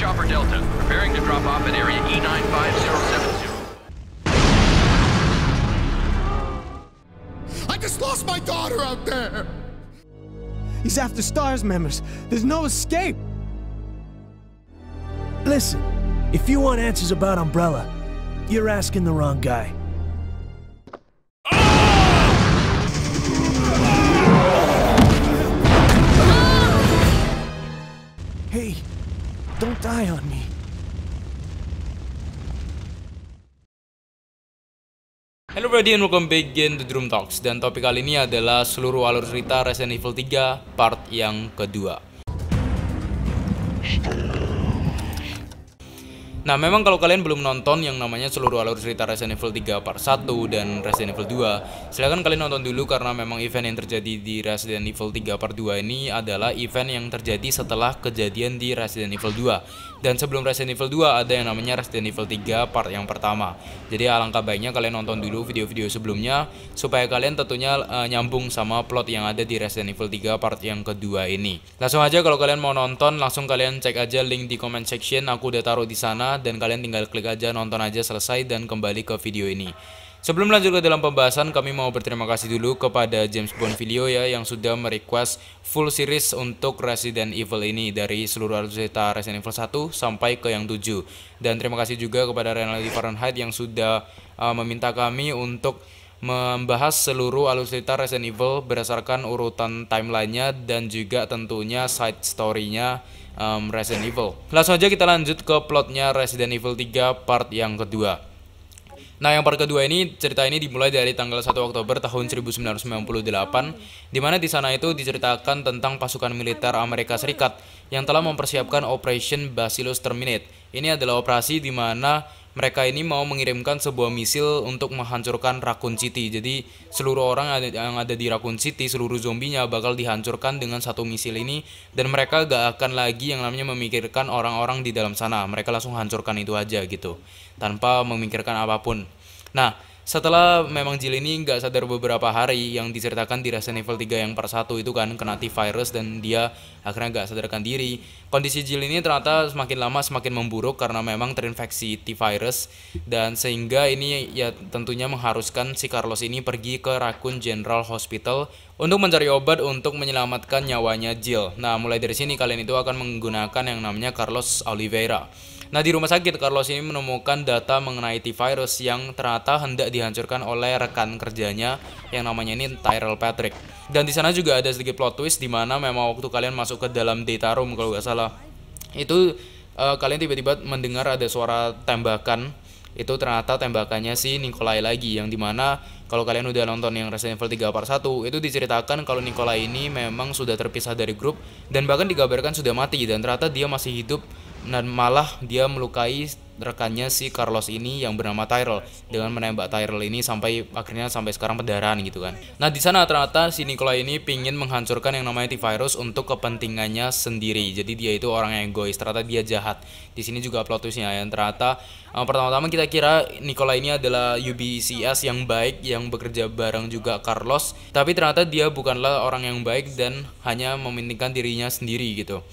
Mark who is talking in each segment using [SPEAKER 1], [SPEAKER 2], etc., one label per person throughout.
[SPEAKER 1] Chopper Delta, preparing to drop off at area E95070. I just lost my daughter out there! He's after STARS members. There's no escape! Listen, if you want answers about Umbrella, you're asking the wrong guy. Hey, Don't die on me. Hello everybody and welcome back again to Drum Talks Dan topik kali ini adalah seluruh alur cerita Resident Evil 3 part yang kedua Nah memang kalau kalian belum nonton yang namanya seluruh alur cerita Resident Evil 3 part 1 dan Resident Evil 2 Silahkan kalian nonton dulu karena memang event yang terjadi di Resident Evil 3 part 2 ini adalah event yang terjadi setelah kejadian di Resident Evil 2 Dan sebelum Resident Evil 2 ada yang namanya Resident Evil 3 part yang pertama Jadi alangkah baiknya kalian nonton dulu video-video sebelumnya Supaya kalian tentunya uh, nyambung sama plot yang ada di Resident Evil 3 part yang kedua ini Langsung aja kalau kalian mau nonton langsung kalian cek aja link di comment section aku udah taruh di sana dan kalian tinggal klik aja nonton aja selesai dan kembali ke video ini. Sebelum lanjut ke dalam pembahasan, kami mau berterima kasih dulu kepada James Bond Video ya yang sudah merequest full series untuk Resident Evil ini dari seluruh cerita Resident Evil 1 sampai ke yang 7. Dan terima kasih juga kepada Renaldi Fahrenheit yang sudah uh, meminta kami untuk membahas seluruh alur cerita Resident Evil berdasarkan urutan timelinenya dan juga tentunya side story-nya um, Resident Evil. Langsung aja kita lanjut ke plotnya Resident Evil 3 part yang kedua. Nah, yang part kedua ini cerita ini dimulai dari tanggal 1 Oktober tahun 1998 di mana di sana itu diceritakan tentang pasukan militer Amerika Serikat yang telah mempersiapkan Operation Basilus Terminate. Ini adalah operasi di mana mereka ini mau mengirimkan sebuah misil untuk menghancurkan Raccoon City. Jadi seluruh orang yang ada di Raccoon City, seluruh zombinya bakal dihancurkan dengan satu misil ini dan mereka gak akan lagi yang namanya memikirkan orang-orang di dalam sana. Mereka langsung hancurkan itu aja gitu tanpa memikirkan apapun. Nah, setelah memang Jill ini nggak sadar beberapa hari yang diceritakan di Resident Evil 3 yang part satu itu kan kena T-Virus dan dia akhirnya nggak sadarkan diri. Kondisi Jill ini ternyata semakin lama semakin memburuk karena memang terinfeksi T-Virus dan sehingga ini ya tentunya mengharuskan si Carlos ini pergi ke Rakun General Hospital untuk mencari obat untuk menyelamatkan nyawanya Jill. Nah mulai dari sini kalian itu akan menggunakan yang namanya Carlos Oliveira. Nah, di rumah sakit Carlos ini menemukan data mengenai T-virus yang ternyata hendak dihancurkan oleh rekan kerjanya yang namanya ini Tyrell Patrick. Dan di sana juga ada sedikit plot twist di mana memang waktu kalian masuk ke dalam data room kalau nggak salah. Itu uh, kalian tiba-tiba mendengar ada suara tembakan itu ternyata tembakannya si Nikolai lagi yang dimana kalau kalian udah nonton yang Resident Evil 3 part 1 itu diceritakan kalau Nikolai ini memang sudah terpisah dari grup dan bahkan digambarkan sudah mati dan ternyata dia masih hidup dan malah dia melukai rekannya si Carlos ini yang bernama Tyrell dengan menembak Tyrell ini sampai akhirnya sampai sekarang pendarahan gitu kan. Nah di sana ternyata si Nikola ini pingin menghancurkan yang namanya T-Virus untuk kepentingannya sendiri. Jadi dia itu orang yang egois, ternyata dia jahat. Di sini juga plot twistnya yang ternyata uh, pertama-tama kita kira Nikola ini adalah UBCS yang baik yang bekerja bareng juga Carlos, tapi ternyata dia bukanlah orang yang baik dan hanya memintingkan dirinya sendiri gitu.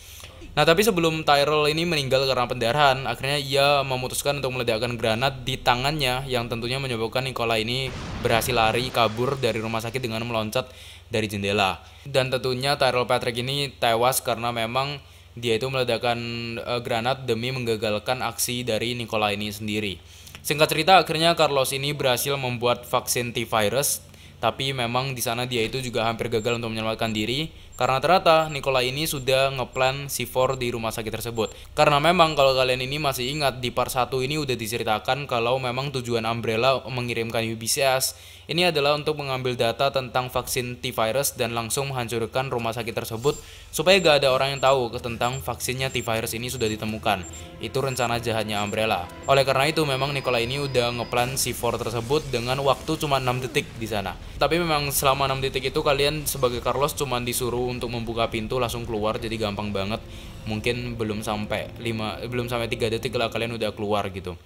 [SPEAKER 1] Nah, tapi sebelum Tyrell ini meninggal karena pendarahan, akhirnya ia memutuskan untuk meledakkan granat di tangannya yang tentunya menyebabkan Nikola ini berhasil lari kabur dari rumah sakit dengan meloncat dari jendela. Dan tentunya Tyrell Patrick ini tewas karena memang dia itu meledakkan uh, granat demi menggagalkan aksi dari Nikola ini sendiri. Singkat cerita, akhirnya Carlos ini berhasil membuat vaksin T-virus tapi memang di sana dia itu juga hampir gagal untuk menyelamatkan diri karena ternyata Nikola ini sudah ngeplan C4 di rumah sakit tersebut. Karena memang kalau kalian ini masih ingat di part 1 ini udah diceritakan kalau memang tujuan Umbrella mengirimkan UBCS ini adalah untuk mengambil data tentang vaksin T-virus dan langsung menghancurkan rumah sakit tersebut supaya gak ada orang yang tahu tentang vaksinnya T-virus ini sudah ditemukan. Itu rencana jahatnya Umbrella. Oleh karena itu memang Nikola ini udah ngeplan C4 tersebut dengan waktu cuma 6 detik di sana. Tapi memang selama 6 detik itu kalian sebagai Carlos cuma disuruh untuk membuka pintu langsung keluar jadi gampang banget. Mungkin belum sampai 5 belum sampai 3 detik lah kalian udah keluar gitu.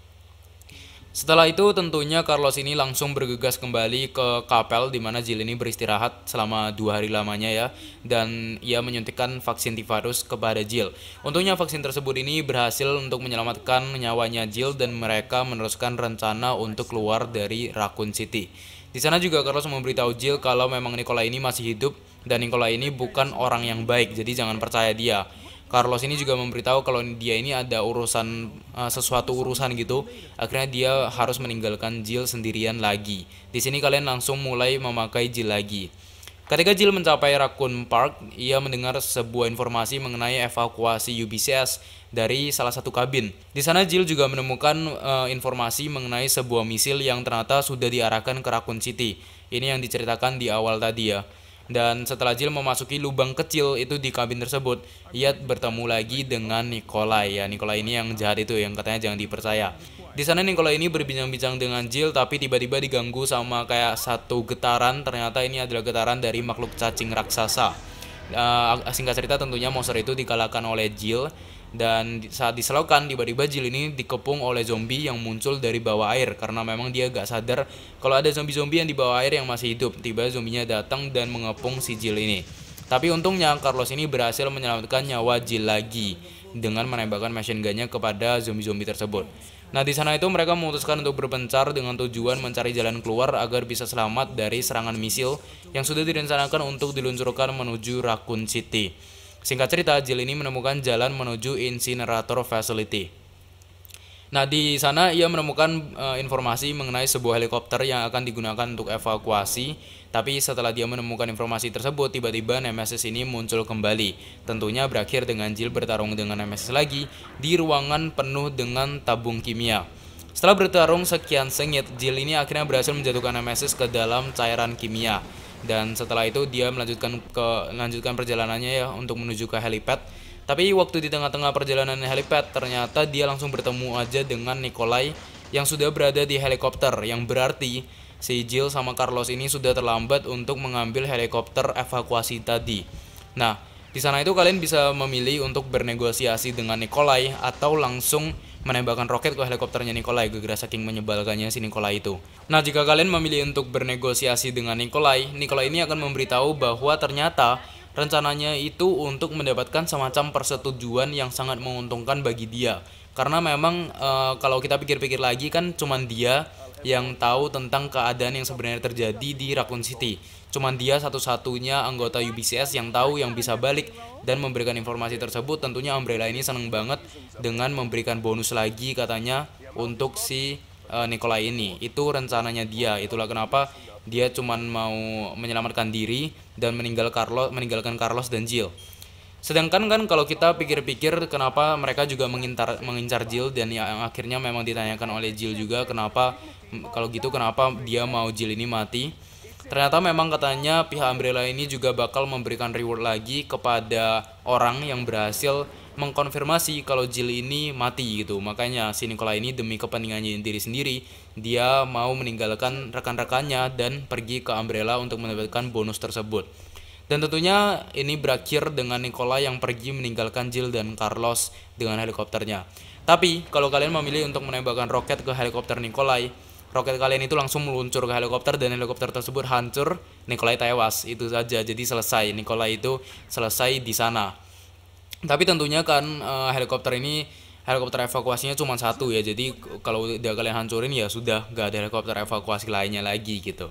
[SPEAKER 1] Setelah itu tentunya Carlos ini langsung bergegas kembali ke kapel di mana Jill ini beristirahat selama dua hari lamanya ya dan ia menyuntikkan vaksin Tifarus kepada Jill. Untungnya vaksin tersebut ini berhasil untuk menyelamatkan nyawanya Jill dan mereka meneruskan rencana untuk keluar dari Raccoon City. Di sana juga Carlos memberitahu Jill kalau memang Nikola ini masih hidup dan Nikola ini bukan orang yang baik jadi jangan percaya dia. Carlos ini juga memberitahu kalau dia ini ada urusan uh, sesuatu urusan gitu. Akhirnya dia harus meninggalkan Jill sendirian lagi. Di sini kalian langsung mulai memakai Jill lagi. Ketika Jill mencapai Raccoon Park, ia mendengar sebuah informasi mengenai evakuasi UBCS dari salah satu kabin. Di sana Jill juga menemukan uh, informasi mengenai sebuah misil yang ternyata sudah diarahkan ke Raccoon City. Ini yang diceritakan di awal tadi ya. Dan setelah Jill memasuki lubang kecil itu di kabin tersebut, ia bertemu lagi dengan Nikolai. Ya, Nikolai ini yang jahat itu yang katanya jangan dipercaya. Di sana Nikolai ini berbincang-bincang dengan Jill tapi tiba-tiba diganggu sama kayak satu getaran. Ternyata ini adalah getaran dari makhluk cacing raksasa. Uh, singkat cerita tentunya monster itu dikalahkan oleh Jill dan saat diselokan tiba-tiba Jill ini dikepung oleh zombie yang muncul dari bawah air karena memang dia gak sadar kalau ada zombie-zombie yang di bawah air yang masih hidup tiba zombinya datang dan mengepung si Jill ini tapi untungnya Carlos ini berhasil menyelamatkan nyawa Jill lagi dengan menembakkan machine gunnya kepada zombie-zombie tersebut Nah di sana itu mereka memutuskan untuk berpencar dengan tujuan mencari jalan keluar agar bisa selamat dari serangan misil yang sudah direncanakan untuk diluncurkan menuju Raccoon City. Singkat cerita, Jill ini menemukan jalan menuju incinerator facility. Nah, di sana ia menemukan e, informasi mengenai sebuah helikopter yang akan digunakan untuk evakuasi, tapi setelah dia menemukan informasi tersebut, tiba-tiba Nemesis ini muncul kembali. Tentunya berakhir dengan Jill bertarung dengan Nemesis lagi di ruangan penuh dengan tabung kimia. Setelah bertarung sekian sengit, Jill ini akhirnya berhasil menjatuhkan Nemesis ke dalam cairan kimia dan setelah itu dia melanjutkan ke melanjutkan perjalanannya ya untuk menuju ke helipad tapi waktu di tengah-tengah perjalanan helipad ternyata dia langsung bertemu aja dengan Nikolai yang sudah berada di helikopter yang berarti si Jill sama Carlos ini sudah terlambat untuk mengambil helikopter evakuasi tadi nah di sana itu kalian bisa memilih untuk bernegosiasi dengan Nikolai atau langsung menembakkan roket ke helikopternya Nikolai gegara saking menyebalkannya si Nikolai itu. Nah, jika kalian memilih untuk bernegosiasi dengan Nikolai, Nikolai ini akan memberitahu bahwa ternyata rencananya itu untuk mendapatkan semacam persetujuan yang sangat menguntungkan bagi dia. Karena memang e, kalau kita pikir-pikir lagi kan cuman dia yang tahu tentang keadaan yang sebenarnya terjadi di Raccoon City Cuman dia satu-satunya anggota UBCS yang tahu yang bisa balik dan memberikan informasi tersebut. Tentunya Umbrella ini seneng banget dengan memberikan bonus lagi katanya untuk si uh, Nikola ini. Itu rencananya dia. Itulah kenapa dia cuman mau menyelamatkan diri dan meninggal Carlos, meninggalkan Carlos dan Jill. Sedangkan kan kalau kita pikir-pikir kenapa mereka juga mengincar mengincar Jill dan yang akhirnya memang ditanyakan oleh Jill juga kenapa kalau gitu kenapa dia mau Jill ini mati Ternyata memang katanya pihak Umbrella ini juga bakal memberikan reward lagi kepada orang yang berhasil mengkonfirmasi kalau Jill ini mati gitu. Makanya si Nikola ini demi kepentingannya diri sendiri, dia mau meninggalkan rekan-rekannya dan pergi ke Umbrella untuk mendapatkan bonus tersebut. Dan tentunya ini berakhir dengan Nikolai yang pergi meninggalkan Jill dan Carlos dengan helikopternya. Tapi kalau kalian memilih untuk menembakkan roket ke helikopter Nikolai, roket kalian itu langsung meluncur ke helikopter dan helikopter tersebut hancur. Nikolai tewas, itu saja. Jadi selesai. Nikolai itu selesai di sana. Tapi tentunya kan uh, helikopter ini helikopter evakuasinya cuma satu ya. Jadi kalau udah kalian hancurin ya sudah gak ada helikopter evakuasi lainnya lagi gitu.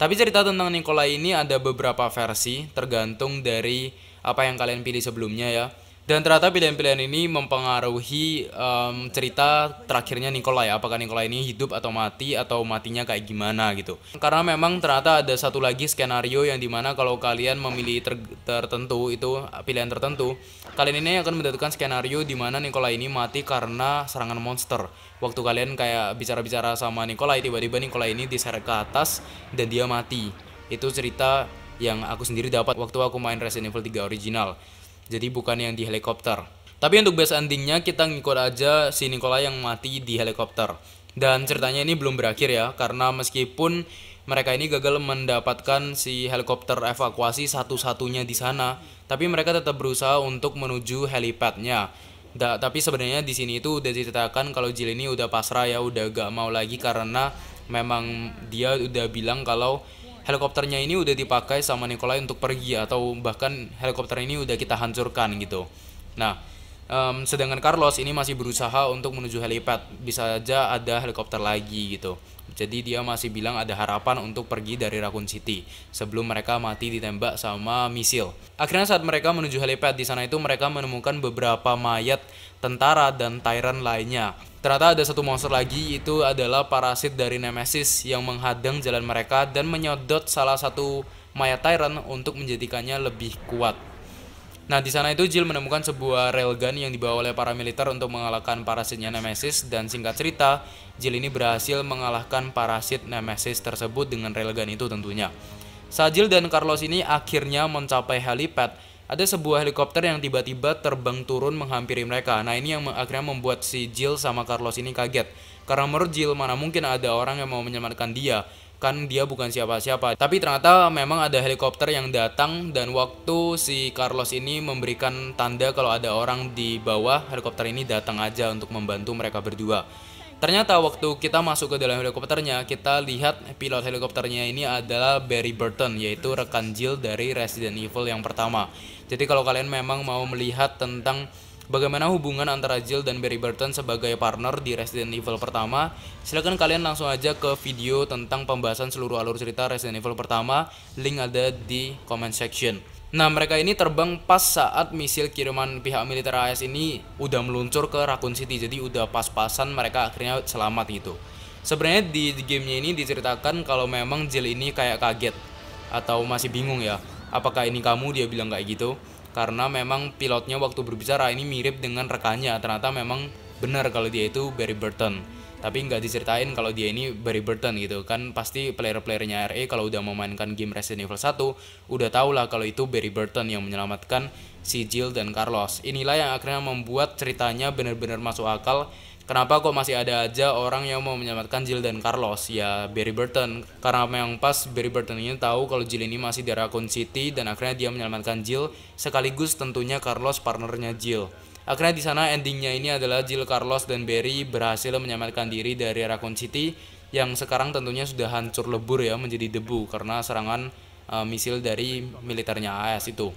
[SPEAKER 1] Tapi cerita tentang Nikolai ini ada beberapa versi tergantung dari apa yang kalian pilih sebelumnya ya dan ternyata pilihan-pilihan ini mempengaruhi um, cerita terakhirnya Nikolai. Apakah Nikolai ini hidup atau mati atau matinya kayak gimana gitu. Karena memang ternyata ada satu lagi skenario yang dimana kalau kalian memilih ter tertentu itu pilihan tertentu, kalian ini akan mendapatkan skenario dimana Nikolai ini mati karena serangan monster. Waktu kalian kayak bicara-bicara sama Nikolai, tiba-tiba Nikolai ini diseret ke atas dan dia mati. Itu cerita yang aku sendiri dapat waktu aku main Resident Evil 3 original. Jadi bukan yang di helikopter. Tapi untuk best endingnya kita ngikut aja si Nikola yang mati di helikopter. Dan ceritanya ini belum berakhir ya, karena meskipun mereka ini gagal mendapatkan si helikopter evakuasi satu-satunya di sana, tapi mereka tetap berusaha untuk menuju helipadnya. Da, tapi sebenarnya di sini itu udah diceritakan kalau Jill ini udah pasrah ya, udah gak mau lagi karena memang dia udah bilang kalau helikopternya ini udah dipakai sama Nikolai untuk pergi atau bahkan helikopter ini udah kita hancurkan gitu. Nah, um, sedangkan Carlos ini masih berusaha untuk menuju helipad, bisa aja ada helikopter lagi gitu. Jadi dia masih bilang ada harapan untuk pergi dari Raccoon City sebelum mereka mati ditembak sama misil. Akhirnya saat mereka menuju helipad di sana itu mereka menemukan beberapa mayat tentara dan tyrant lainnya. Ternyata ada satu monster lagi itu adalah parasit dari Nemesis yang menghadang jalan mereka dan menyodot salah satu mayat tyrant untuk menjadikannya lebih kuat. Nah, di sana itu Jill menemukan sebuah railgun yang dibawa oleh para militer untuk mengalahkan parasitnya Nemesis dan singkat cerita, Jill ini berhasil mengalahkan parasit Nemesis tersebut dengan railgun itu tentunya. Saat Jill dan Carlos ini akhirnya mencapai helipad, ada sebuah helikopter yang tiba-tiba terbang turun menghampiri mereka. Nah, ini yang akhirnya membuat si Jill sama Carlos ini kaget. Karena menurut Jill, mana mungkin ada orang yang mau menyelamatkan dia kan dia bukan siapa-siapa. Tapi ternyata memang ada helikopter yang datang dan waktu si Carlos ini memberikan tanda kalau ada orang di bawah, helikopter ini datang aja untuk membantu mereka berdua. Ternyata waktu kita masuk ke dalam helikopternya, kita lihat pilot helikopternya ini adalah Barry Burton, yaitu rekan Jill dari Resident Evil yang pertama. Jadi kalau kalian memang mau melihat tentang bagaimana hubungan antara Jill dan Barry Burton sebagai partner di Resident Evil pertama, silahkan kalian langsung aja ke video tentang pembahasan seluruh alur cerita Resident Evil pertama, link ada di comment section. Nah, mereka ini terbang pas saat misil kiriman pihak militer AS ini udah meluncur ke Raccoon City, jadi udah pas-pasan mereka akhirnya selamat gitu. Sebenarnya di, gamenya ini diceritakan kalau memang Jill ini kayak kaget atau masih bingung ya, apakah ini kamu dia bilang kayak gitu karena memang pilotnya waktu berbicara ini mirip dengan rekannya ternyata memang benar kalau dia itu Barry Burton tapi nggak diceritain kalau dia ini Barry Burton gitu kan pasti player-playernya RE kalau udah memainkan game Resident Evil 1 udah tau lah kalau itu Barry Burton yang menyelamatkan si Jill dan Carlos inilah yang akhirnya membuat ceritanya benar-benar masuk akal Kenapa kok masih ada aja orang yang mau menyelamatkan Jill dan Carlos? Ya Barry Burton. Karena memang pas Barry Burton ini tahu kalau Jill ini masih di Raccoon City dan akhirnya dia menyelamatkan Jill sekaligus tentunya Carlos partnernya Jill. Akhirnya di sana endingnya ini adalah Jill, Carlos, dan Barry berhasil menyelamatkan diri dari Raccoon City yang sekarang tentunya sudah hancur lebur ya menjadi debu karena serangan uh, misil dari militernya AS itu.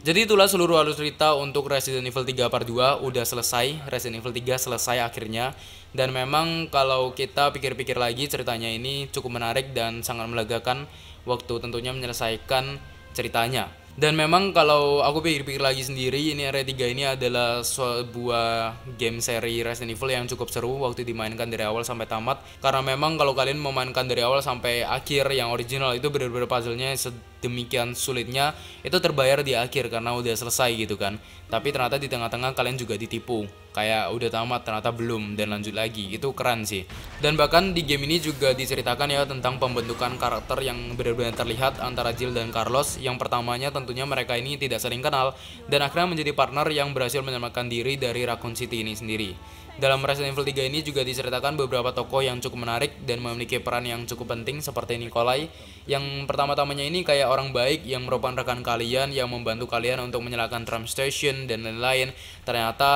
[SPEAKER 1] Jadi itulah seluruh alur cerita untuk Resident Evil 3 Part 2 udah selesai, Resident Evil 3 selesai akhirnya. Dan memang kalau kita pikir-pikir lagi ceritanya ini cukup menarik dan sangat melegakan waktu tentunya menyelesaikan ceritanya. Dan memang kalau aku pikir-pikir lagi sendiri, ini re 3 ini adalah sebuah game seri Resident Evil yang cukup seru waktu dimainkan dari awal sampai tamat. Karena memang kalau kalian memainkan dari awal sampai akhir yang original itu benar-benar puzzle-nya demikian sulitnya itu terbayar di akhir karena udah selesai gitu kan tapi ternyata di tengah-tengah kalian juga ditipu kayak udah tamat ternyata belum dan lanjut lagi itu keren sih dan bahkan di game ini juga diceritakan ya tentang pembentukan karakter yang benar-benar terlihat antara Jill dan Carlos yang pertamanya tentunya mereka ini tidak sering kenal dan akhirnya menjadi partner yang berhasil menyelamatkan diri dari Raccoon City ini sendiri dalam Resident Evil 3 ini juga diceritakan beberapa tokoh yang cukup menarik dan memiliki peran yang cukup penting seperti Nikolai yang pertama-tamanya ini kayak orang baik yang merupakan rekan kalian yang membantu kalian untuk menyalakan tram station dan lain-lain. Ternyata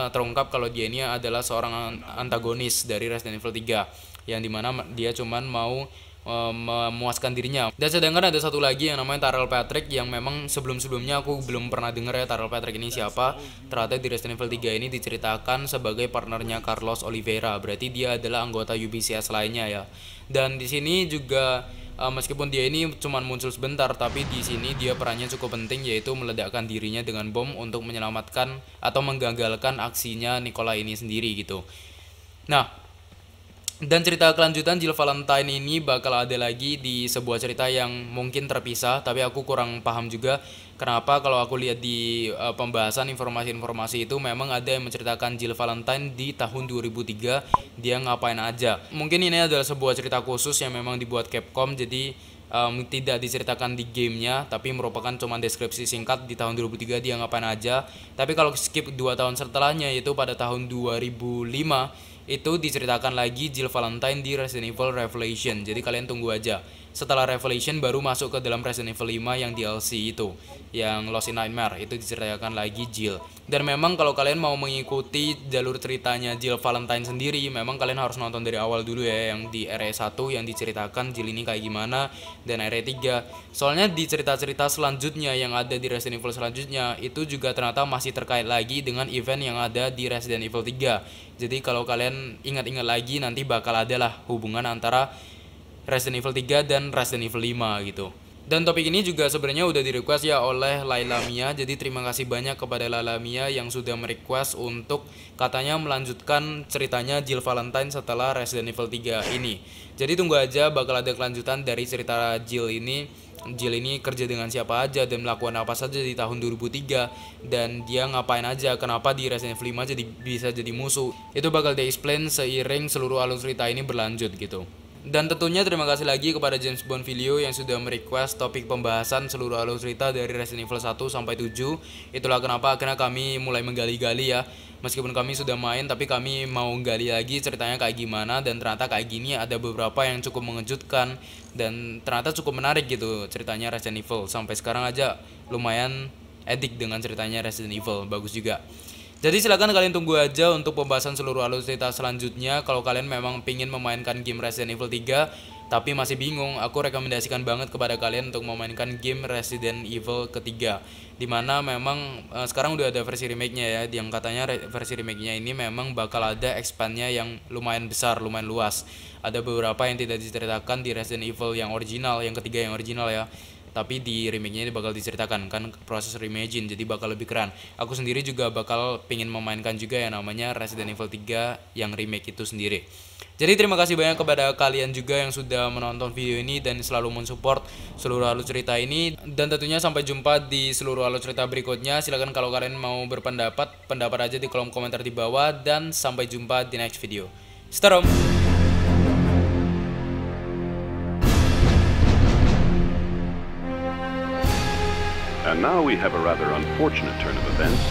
[SPEAKER 1] eh, terungkap kalau dia ini adalah seorang antagonis dari Resident Evil 3 yang dimana dia cuman mau Eh, memuaskan dirinya. Dan dengar ada satu lagi yang namanya Tarel Patrick yang memang sebelum-sebelumnya aku belum pernah dengar ya Tarel Patrick ini siapa. Ternyata di Resident Evil 3 ini diceritakan sebagai partnernya Carlos Oliveira. Berarti dia adalah anggota UBCS lainnya ya. Dan di sini juga eh, meskipun dia ini cuma muncul sebentar tapi di sini dia perannya cukup penting yaitu meledakkan dirinya dengan bom untuk menyelamatkan atau menggagalkan aksinya Nikola ini sendiri gitu. Nah, dan cerita kelanjutan Jill Valentine ini bakal ada lagi di sebuah cerita yang mungkin terpisah, tapi aku kurang paham juga kenapa kalau aku lihat di uh, pembahasan informasi-informasi itu memang ada yang menceritakan Jill Valentine di tahun 2003 dia ngapain aja. Mungkin ini adalah sebuah cerita khusus yang memang dibuat Capcom jadi um, tidak diceritakan di gamenya tapi merupakan cuma deskripsi singkat di tahun 2003 dia ngapain aja tapi kalau skip 2 tahun setelahnya yaitu pada tahun 2005 itu diceritakan lagi Jill Valentine di Resident Evil Revelation. Jadi kalian tunggu aja. Setelah Revelation baru masuk ke dalam Resident Evil 5 yang DLC itu, yang Lost in Nightmare itu diceritakan lagi Jill. Dan memang kalau kalian mau mengikuti jalur ceritanya Jill Valentine sendiri, memang kalian harus nonton dari awal dulu ya yang di RE1 yang diceritakan Jill ini kayak gimana dan RE3. Soalnya di cerita-cerita selanjutnya yang ada di Resident Evil selanjutnya itu juga ternyata masih terkait lagi dengan event yang ada di Resident Evil 3 jadi kalau kalian ingat-ingat lagi nanti bakal ada lah hubungan antara Resident Evil 3 dan Resident Evil 5 gitu. Dan topik ini juga sebenarnya udah direquest ya oleh Laila Mia. Jadi terima kasih banyak kepada Laila Mia yang sudah merequest untuk katanya melanjutkan ceritanya Jill Valentine setelah Resident Evil 3 ini. Jadi tunggu aja bakal ada kelanjutan dari cerita Jill ini Jill ini kerja dengan siapa aja dan melakukan apa saja di tahun 2003 dan dia ngapain aja kenapa di Resident Evil 5 jadi bisa jadi musuh itu bakal di explain seiring seluruh alur cerita ini berlanjut gitu dan tentunya terima kasih lagi kepada James Bond Video yang sudah merequest topik pembahasan seluruh alur cerita dari Resident Evil 1 sampai 7. Itulah kenapa akhirnya kami mulai menggali-gali ya. Meskipun kami sudah main tapi kami mau gali lagi ceritanya kayak gimana dan ternyata kayak gini ada beberapa yang cukup mengejutkan dan ternyata cukup menarik gitu ceritanya Resident Evil. Sampai sekarang aja lumayan edik dengan ceritanya Resident Evil. Bagus juga. Jadi silahkan kalian tunggu aja untuk pembahasan seluruh cerita selanjutnya. Kalau kalian memang pingin memainkan game Resident Evil 3 tapi masih bingung, aku rekomendasikan banget kepada kalian untuk memainkan game Resident Evil ketiga. Dimana memang eh, sekarang udah ada versi remake-nya ya, yang katanya re versi remake-nya ini memang bakal ada expand-nya yang lumayan besar, lumayan luas. Ada beberapa yang tidak diceritakan di Resident Evil yang original, yang ketiga yang original ya tapi di remake-nya ini bakal diceritakan kan proses reimagine jadi bakal lebih keren aku sendiri juga bakal pengen memainkan juga yang namanya Resident Evil 3 yang remake itu sendiri jadi terima kasih banyak kepada kalian juga yang sudah menonton video ini dan selalu mensupport seluruh alur cerita ini dan tentunya sampai jumpa di seluruh alur cerita berikutnya silahkan kalau kalian mau berpendapat pendapat aja di kolom komentar di bawah dan sampai jumpa di next video Starom! And now we have a rather unfortunate turn of events.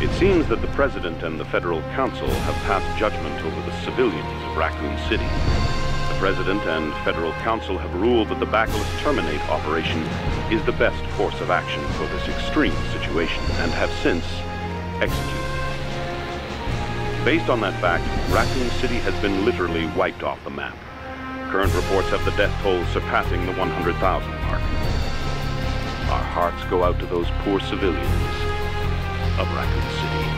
[SPEAKER 1] It seems that the President and the Federal Council have passed judgment over the civilians of Raccoon City. The President and Federal Council have ruled that the Bacillus Terminate operation is the best course of action for this extreme situation and have since executed. Based on that fact, Raccoon City has been literally wiped off the map. Current reports have the death toll surpassing the 100,000 mark hearts go out to those poor civilians of Raccoon City.